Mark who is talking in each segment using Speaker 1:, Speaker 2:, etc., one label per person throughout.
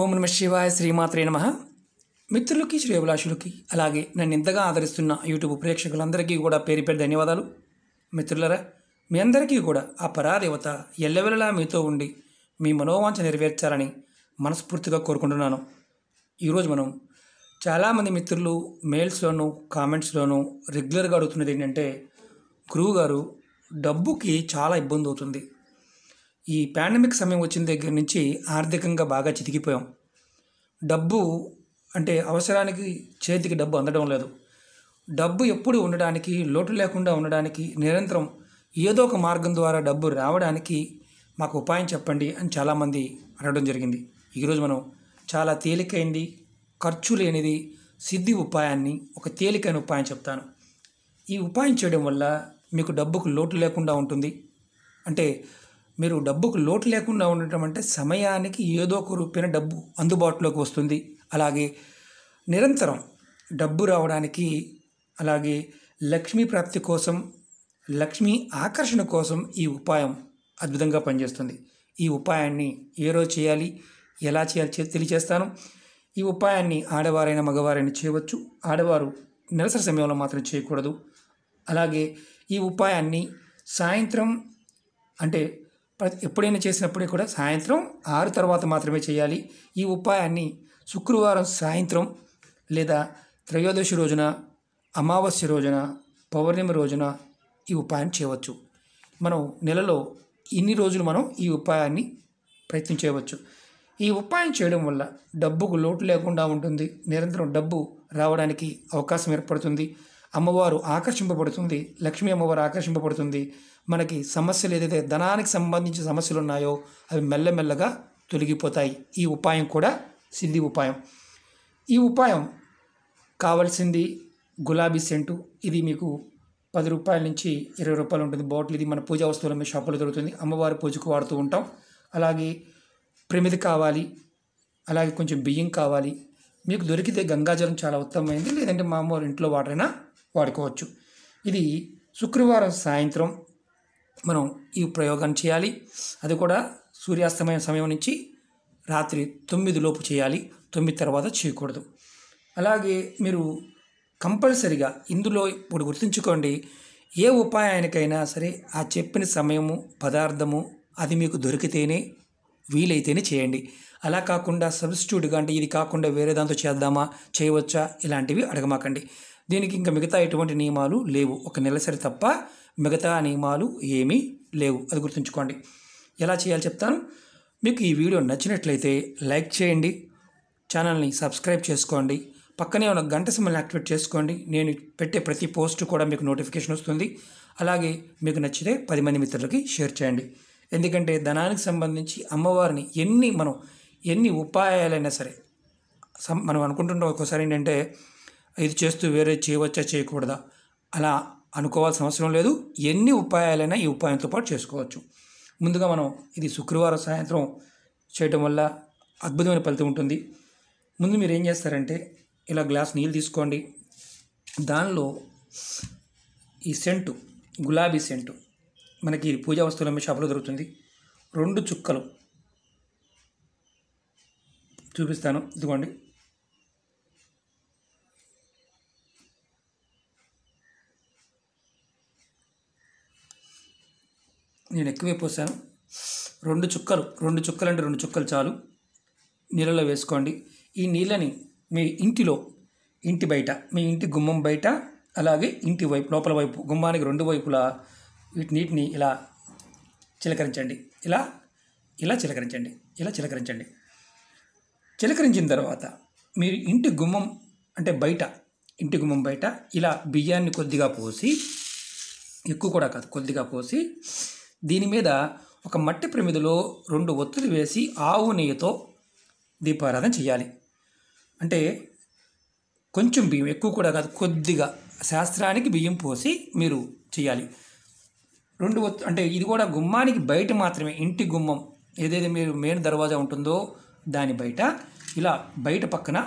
Speaker 1: ఓం నమ శివాయ శ్రీమాత్రే నమ మిత్రులకి శ్రీ అభిలాషులకి అలాగే నన్ను ఇంతగా ఆదరిస్తున్న యూట్యూబ్ ప్రేక్షకులందరికీ కూడా పేరు పేరు ధన్యవాదాలు మిత్రులరా మీ అందరికీ కూడా ఆ పరాదేవత ఎల్లవెల్లలా మీతో ఉండి మీ మనోవాంఛ నెరవేర్చాలని మనస్ఫూర్తిగా కోరుకుంటున్నాను ఈరోజు మనం చాలామంది మిత్రులు మెయిల్స్లోనూ కామెంట్స్లోనూ రెగ్యులర్గా అడుగుతున్నది ఏంటంటే గురువుగారు డబ్బుకి చాలా ఇబ్బంది అవుతుంది ఈ పాండమిక్ సమయం వచ్చిన దగ్గర నుంచి ఆర్థికంగా బాగా చితికిపోయాం డబ్బు అంటే అవసరానికి చేతికి డబ్బు అందడం లేదు డబ్బు ఎప్పుడు ఉండడానికి లోటు లేకుండా ఉండడానికి నిరంతరం ఏదో ఒక మార్గం ద్వారా డబ్బు రావడానికి మాకు ఉపాయం చెప్పండి అని చాలామంది అడగడం జరిగింది ఈరోజు మనం చాలా తేలికైంది ఖర్చు లేనిది సిద్ధి ఉపాయాన్ని ఒక తేలికైన ఉపాయం చెప్తాను ఈ ఉపాయం చేయడం వల్ల మీకు డబ్బుకు లోటు లేకుండా ఉంటుంది అంటే మీరు డబ్బుకు లోటు లేకుండా ఉండటం అంటే సమయానికి ఏదో ఒక రూపాయిన డబ్బు అందుబాటులోకి వస్తుంది అలాగే నిరంతరం డబ్బు రావడానికి అలాగే లక్ష్మీ ప్రాప్తి కోసం లక్ష్మీ ఆకర్షణ కోసం ఈ ఉపాయం అద్భుతంగా పనిచేస్తుంది ఈ ఉపాయాన్ని ఏ రోజు చేయాలి ఎలా చేయాలి తెలియజేస్తాను ఈ ఉపాయాన్ని ఆడవారైన మగవారైనా చేయవచ్చు ఆడవారు నిరసన సమయంలో మాత్రం చేయకూడదు అలాగే ఈ ఉపాయాన్ని సాయంత్రం అంటే ఎప్పుడైనా చేసినప్పుడే కూడా సాయంత్రం ఆరు తర్వాత మాత్రమే చేయాలి ఈ ఉపాయాన్ని శుక్రవారం సాయంత్రం లేదా త్రయోదశి రోజున అమావాస్య రోజున పౌర్ణమి రోజున ఈ ఉపాయం చేయవచ్చు మనం నెలలో ఇన్ని రోజులు మనం ఈ ఉపాయాన్ని ప్రయత్నం చేయవచ్చు ఈ ఉపాయం చేయడం వల్ల డబ్బుకు లోటు లేకుండా ఉంటుంది నిరంతరం డబ్బు రావడానికి అవకాశం ఏర్పడుతుంది అమ్మవారు ఆకర్షింపబడుతుంది లక్ష్మీ అమ్మవారు ఆకర్షింపబడుతుంది మనకి సమస్యలు ఏదైతే ధనానికి సంబంధించిన సమస్యలు ఉన్నాయో అవి మెల్లమెల్లగా తొలగిపోతాయి ఈ ఉపాయం కూడా సిద్ధి ఉపాయం ఈ ఉపాయం కావలసింది గులాబీ సెంటు ఇది మీకు పది రూపాయల నుంచి ఇరవై రూపాయలు ఉంటుంది బాటిల్ ఇది మన పూజా వస్తువుల మీ షాపులో దొరుకుతుంది అమ్మవారి పూజకు వాడుతూ ఉంటాం అలాగే ప్రమిది కావాలి అలాగే కొంచెం బియ్యం కావాలి మీకు దొరికితే గంగాజలం చాలా ఉత్తమమైంది లేదంటే మామూలు ఇంట్లో వాటరైనా వాడుకోవచ్చు ఇది శుక్రవారం సాయంత్రం మనం ఈ ప్రయోగాన్ని చేయాలి అది కూడా సూర్యాస్తమయం సమయం నుంచి రాత్రి తొమ్మిది లోపు చేయాలి తొమ్మిది తర్వాత చేయకూడదు అలాగే మీరు కంపల్సరిగా ఇందులో ఇప్పుడు గుర్తుంచుకోండి ఏ ఉపాయానికైనా సరే ఆ చెప్పిన సమయము పదార్థము అది మీకు దొరికితేనే వీలైతేనే చేయండి అలా కాకుండా సబ్స్టిట్యూట్గా అంటే ఇది కాకుండా వేరే దాంతో చేద్దామా చేయవచ్చా ఇలాంటివి అడగమాకండి దీనికి ఇంకా మిగతా ఎటువంటి నియమాలు లేవు ఒక నెలసరి తప్ప మిగతా నియమాలు ఏమీ లేవు అది గుర్తుంచుకోండి ఎలా చేయాలో చెప్తాను మీకు ఈ వీడియో నచ్చినట్లయితే లైక్ చేయండి ఛానల్ని సబ్స్క్రైబ్ చేసుకోండి పక్కనే ఉన్న గంట సమయాన్ని యాక్టివేట్ చేసుకోండి నేను పెట్టే ప్రతి పోస్ట్ కూడా మీకు నోటిఫికేషన్ వస్తుంది అలాగే మీకు నచ్చితే పది మంది మిత్రులకి షేర్ చేయండి ఎందుకంటే ధనానికి సంబంధించి అమ్మవారిని ఎన్ని మనం ఎన్ని ఉపాయాలైనా సరే మనం అనుకుంటున్న ఒక్కోసారి ఏంటంటే ఇది చేస్తూ వేరే చేయవచ్చా చేయకూడదా అలా అనుకోవాల్సిన అవసరం లేదు ఎన్ని ఉపాయాలైనా ఈ ఉపాయంతో పాటు చేసుకోవచ్చు ముందుగా మనం ఇది శుక్రవారం సాయంత్రం చేయటం వల్ల అద్భుతమైన ఫలితం ఉంటుంది ముందు మీరు ఏం చేస్తారంటే ఇలా గ్లాస్ నీళ్ళు తీసుకోండి దానిలో ఈ సెంటు గులాబీ సెంటు మనకి పూజా వస్తువులు అమ్మే షాపులో దొరుకుతుంది రెండు చుక్కలు చూపిస్తాను ఇదిగోండి నేను ఎక్కువే పోసాను రెండు చుక్కలు రెండు చుక్కలు అంటే రెండు చుక్కలు చాలు నీళ్ళలో వేసుకోండి ఈ నీళ్ళని మీ ఇంటిలో ఇంటి బయట మీ ఇంటి గుమ్మం బయట అలాగే ఇంటి వైపు లోపల వైపు గుమ్మానికి రెండు వైపులా వీటి నీటిని ఇలా చిలకరించండి ఇలా ఇలా చిలకరించండి ఇలా చిలకరించండి చిలకరించిన తర్వాత మీరు ఇంటి గుమ్మం అంటే బయట ఇంటి గుమ్మం బయట ఇలా బియ్యాన్ని కొద్దిగా పోసి ఎక్కువ కూడా కాదు కొద్దిగా పోసి దీని మీద ఒక మట్టి ప్రమిదిలో రెండు ఒత్తులు వేసి ఆవు నెయ్యితో దీపారాధన చేయాలి అంటే కొంచెం బియ్యం ఎక్కువ కూడా కాదు కొద్దిగా శాస్త్రానికి బియ్యం పోసి మీరు చేయాలి రెండు ఒత్తు అంటే ఇది కూడా గుమ్మానికి బయట మాత్రమే ఇంటి గుమ్మం ఏదైతే మీరు మెయిన్ దర్వాజా ఉంటుందో దాని బయట ఇలా బయట పక్కన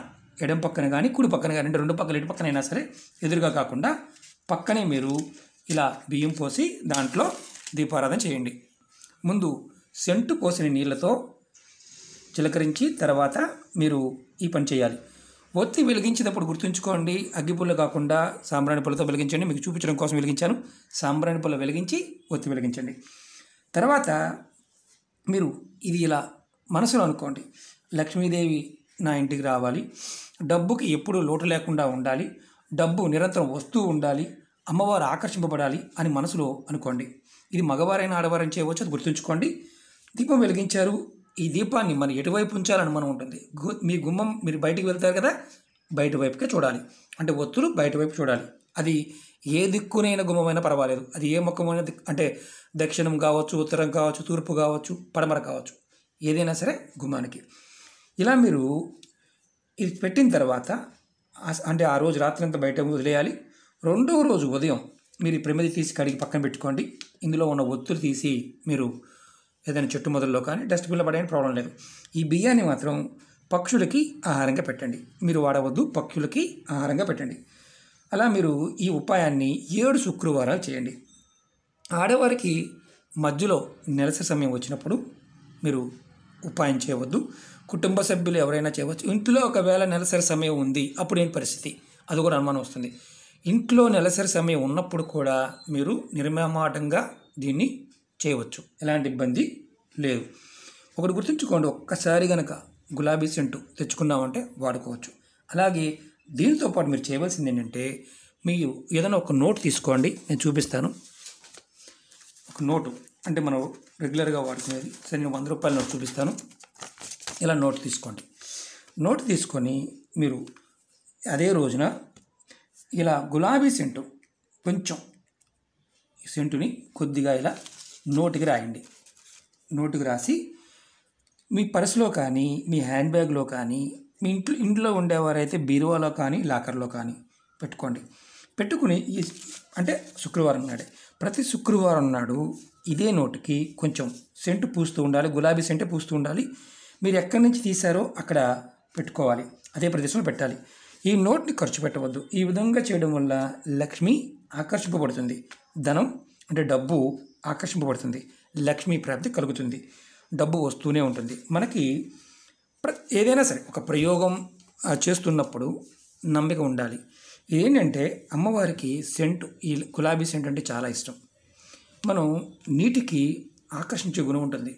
Speaker 1: ఎడం పక్కన కానీ కుడి పక్కన కానీ అంటే రెండు పక్కన ఎటు పక్కన అయినా సరే ఎదురుగా కాకుండా పక్కనే మీరు ఇలా బియ్యం పోసి దాంట్లో దీపారాధన చేయండి ముందు సెంటు పోసిన నీళ్ళతో చిలకరించి తర్వాత మీరు ఈ పని చేయాలి ఒత్తి వెలిగించేటప్పుడు గుర్తుంచుకోండి అగ్గిపుల్ల కాకుండా సాంబ్రాణి పుల్లతో వెలిగించండి మీకు చూపించడం కోసం వెలిగించాను సాంబ్రాణి పుల్ల వెలిగించి ఒత్తి వెలిగించండి తర్వాత మీరు ఇది ఇలా మనసులో అనుకోండి లక్ష్మీదేవి నా ఇంటికి రావాలి డబ్బుకి ఎప్పుడూ లోటు లేకుండా ఉండాలి డబ్బు నిరంతరం వస్తూ ఉండాలి అమ్మవారు ఆకర్షింపబడాలి అని మనసులో అనుకోండి ఇది మగవారైన ఆడవారని చేయవచ్చు అది గుర్తుంచుకోండి దీపం వెలిగించారు ఈ దీపాన్ని మనం ఎటువైపు ఉంచాలని మనం ఉంటుంది మీ గుమ్మం మీరు బయటికి వెళ్తారు కదా బయట వైపుకే చూడాలి అంటే ఒత్తులు బయట వైపు చూడాలి అది ఏ దిక్కునైన గుమ్మమైనా పర్వాలేదు అది ఏ ముఖమైన అంటే దక్షిణం కావచ్చు ఉత్తరం కావచ్చు తూర్పు కావచ్చు పడమర కావచ్చు ఏదైనా సరే గుమ్మానికి ఇలా మీరు ఇది పెట్టిన తర్వాత అంటే ఆ రోజు రాత్రి అంతా బయట వదిలేయాలి రెండవ రోజు ఉదయం మీరు ఈ ప్రమిది తీసి కడిగి పక్కన పెట్టుకోండి ఇందులో ఉన్న ఒత్తులు తీసి మీరు ఏదైనా చెట్టు మొదల్లో కానీ డస్ట్బిన్లో పడే ప్రాబ్లం లేదు ఈ బియ్యాన్ని మాత్రం పక్షులకి ఆహారంగా పెట్టండి మీరు వాడవద్దు పక్షులకి ఆహారంగా పెట్టండి అలా మీరు ఈ ఉపాయాన్ని ఏడు శుక్రవారాలు చేయండి ఆడవారికి మధ్యలో నెలసరి సమయం వచ్చినప్పుడు మీరు ఉపాయం చేయవద్దు కుటుంబ సభ్యులు ఎవరైనా చేయవచ్చు ఇంట్లో ఒకవేళ నెలసరి సమయం ఉంది అప్పుడు ఏంటి పరిస్థితి అది కూడా అనుమానం వస్తుంది ఇంట్లో నెలసరి సమయం ఉన్నప్పుడు కూడా మీరు నిర్మమాటంగా దీన్ని చేయవచ్చు ఎలాంటి ఇబ్బంది లేదు ఒకటి గుర్తుంచుకోండి ఒక్కసారి గనక గులాబీ సెంటు తెచ్చుకున్నామంటే వాడుకోవచ్చు అలాగే దీనితో పాటు మీరు చేయవలసింది ఏంటంటే మీరు ఏదైనా ఒక నోట్ తీసుకోండి నేను చూపిస్తాను ఒక నోటు అంటే మనం రెగ్యులర్గా వాడుకునేది సరే నేను వంద రూపాయల నోట్ చూపిస్తాను ఇలా నోట్ తీసుకోండి నోట్ తీసుకొని మీరు అదే రోజున ఇలా గులాబీ సెంటు కొంచెం సెంటుని కొద్దిగా ఇలా నోటికి రాయండి నోటికి రాసి మీ పర్సులో కానీ మీ హ్యాండ్ బ్యాగ్లో కానీ మీ ఇంట్లో ఇంట్లో ఉండేవారైతే బీరువాలో కానీ లాకర్లో కానీ పెట్టుకోండి పెట్టుకుని ఈ అంటే శుక్రవారం నాడే ప్రతి శుక్రవారం నాడు ఇదే నోటుకి కొంచెం సెంటు పూస్తూ ఉండాలి గులాబీ సెంటే పూస్తూ ఉండాలి మీరు ఎక్కడి నుంచి తీశారో అక్కడ పెట్టుకోవాలి అదే ప్రదేశంలో పెట్టాలి ఈ నోట్ని ఖర్చు పెట్టవద్దు ఈ విధంగా చేయడం వల్ల లక్ష్మి ఆకర్షింపబడుతుంది ధనం అంటే డబ్బు ఆకర్షింపబడుతుంది లక్ష్మీ ప్రాప్తి కలుగుతుంది డబ్బు వస్తూనే ఉంటుంది మనకి ఏదైనా సరే ఒక ప్రయోగం చేస్తున్నప్పుడు నమ్మిక ఉండాలి ఏంటంటే అమ్మవారికి సెంటు ఈ గులాబీ సెంటు అంటే చాలా ఇష్టం మనం నీటికి ఆకర్షించే గుణం ఉంటుంది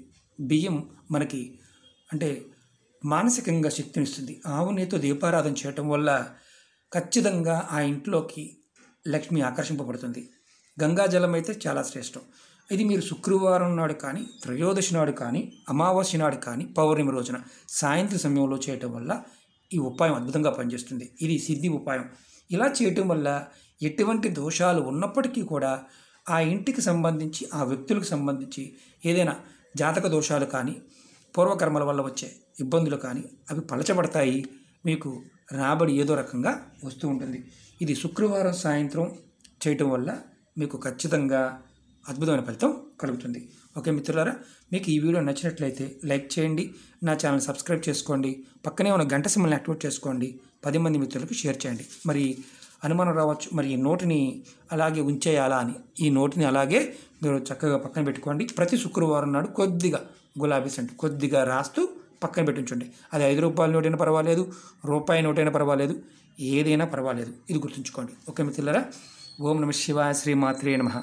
Speaker 1: బియ్యం మనకి అంటే మానసికంగా శక్తినిస్తుంది ఆవు నెయ్యితో దీపారాధన చేయటం వల్ల ఖచ్చితంగా ఆ ఇంట్లోకి లక్ష్మి ఆకర్షింపబడుతుంది గంగాజలం అయితే చాలా శ్రేష్టం ఇది మీరు శుక్రవారం నాడు కానీ త్రయోదశి నాడు కానీ అమావాస్య నాడు కానీ పౌర్ణమి రోజున సాయంత్రం సమయంలో చేయటం వల్ల ఈ ఉపాయం అద్భుతంగా పనిచేస్తుంది ఇది సిద్ధి ఉపాయం ఇలా చేయటం వల్ల ఎటువంటి దోషాలు ఉన్నప్పటికీ కూడా ఆ ఇంటికి సంబంధించి ఆ వ్యక్తులకు సంబంధించి ఏదైనా జాతక దోషాలు కానీ పూర్వకర్మల వల్ల వచ్చే ఇబ్బందులు కానీ అవి పలచబడతాయి మీకు రాబడి ఏదో రకంగా వస్తూ ఉంటుంది ఇది శుక్రవారం సాయంత్రం చేయటం వల్ల మీకు ఖచ్చితంగా అద్భుతమైన ఫలితం కలుగుతుంది ఓకే మిత్రులారా మీకు ఈ వీడియో నచ్చినట్లయితే లైక్ చేయండి నా ఛానల్ సబ్స్క్రైబ్ చేసుకోండి పక్కనే ఉన్న గంట సింబల్ని యాక్టివేట్ చేసుకోండి పది మంది మిత్రులకు షేర్ చేయండి మరి అనుమానం రావచ్చు మరి ఈ నోటిని అలాగే ఉంచేయాలా అని ఈ నోటిని అలాగే మీరు చక్కగా పక్కన పెట్టుకోండి ప్రతి శుక్రవారం నాడు కొద్దిగా గులాబీ సెంట్ కొద్దిగా రాస్తూ పక్కన పెట్టించండి అది ఐదు రూపాయల నోటైనా పర్వాలేదు రూపాయి నోటైనా పర్వాలేదు ఏదైనా పర్వాలేదు ఇది గుర్తుంచుకోండి ఓకే మిత్రులరా ఓం నమ శివాయ శ్రీ మాత్రే నమ